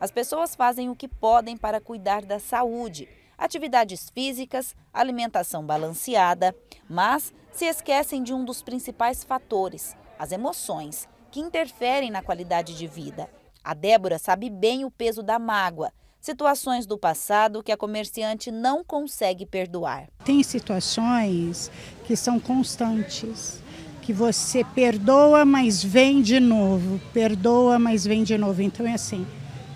As pessoas fazem o que podem para cuidar da saúde, atividades físicas, alimentação balanceada, mas se esquecem de um dos principais fatores, as emoções, que interferem na qualidade de vida. A Débora sabe bem o peso da mágoa, situações do passado que a comerciante não consegue perdoar. Tem situações que são constantes, que você perdoa, mas vem de novo, perdoa, mas vem de novo. Então é assim,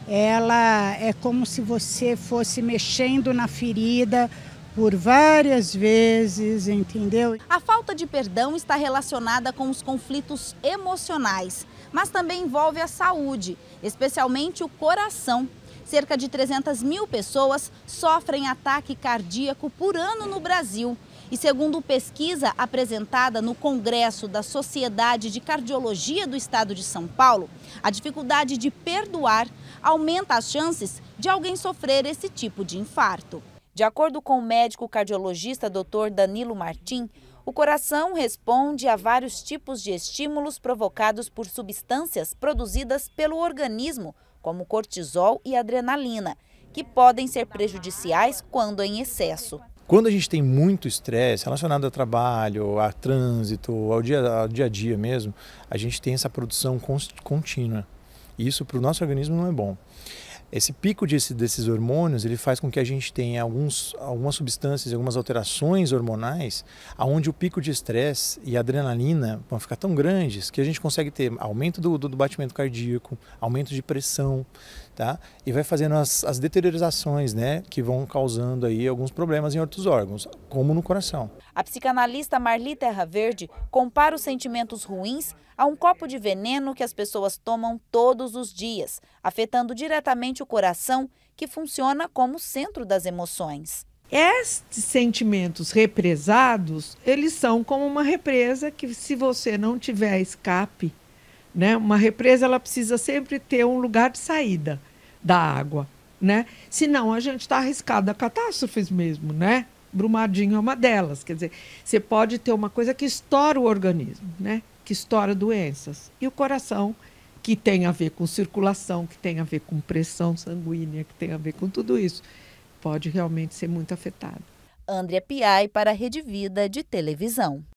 ela é como se você fosse mexendo na ferida por várias vezes, entendeu? A falta de perdão está relacionada com os conflitos emocionais, mas também envolve a saúde, especialmente o coração Cerca de 300 mil pessoas sofrem ataque cardíaco por ano no Brasil. E segundo pesquisa apresentada no Congresso da Sociedade de Cardiologia do Estado de São Paulo, a dificuldade de perdoar aumenta as chances de alguém sofrer esse tipo de infarto. De acordo com o médico cardiologista Dr. Danilo Martim, o coração responde a vários tipos de estímulos provocados por substâncias produzidas pelo organismo como cortisol e adrenalina, que podem ser prejudiciais quando em excesso. Quando a gente tem muito estresse relacionado ao trabalho, a trânsito, ao dia, ao dia a dia mesmo, a gente tem essa produção contínua. Isso para o nosso organismo não é bom. Esse pico desse, desses hormônios ele faz com que a gente tenha alguns, algumas substâncias, algumas alterações hormonais, aonde o pico de estresse e adrenalina vão ficar tão grandes que a gente consegue ter aumento do, do, do batimento cardíaco, aumento de pressão, tá? E vai fazendo as, as deteriorizações, né, que vão causando aí alguns problemas em outros órgãos como no coração. A psicanalista Marli Terra Verde compara os sentimentos ruins a um copo de veneno que as pessoas tomam todos os dias, afetando diretamente o coração, que funciona como centro das emoções. Estes sentimentos represados, eles são como uma represa que se você não tiver escape, né? Uma represa ela precisa sempre ter um lugar de saída da água, né? Senão a gente está arriscado a catástrofes mesmo, né? Brumadinho é uma delas. Quer dizer, você pode ter uma coisa que estoura o organismo, né? que estoura doenças. E o coração, que tem a ver com circulação, que tem a ver com pressão sanguínea, que tem a ver com tudo isso, pode realmente ser muito afetado. Andrea Piai para a Rede Vida de Televisão.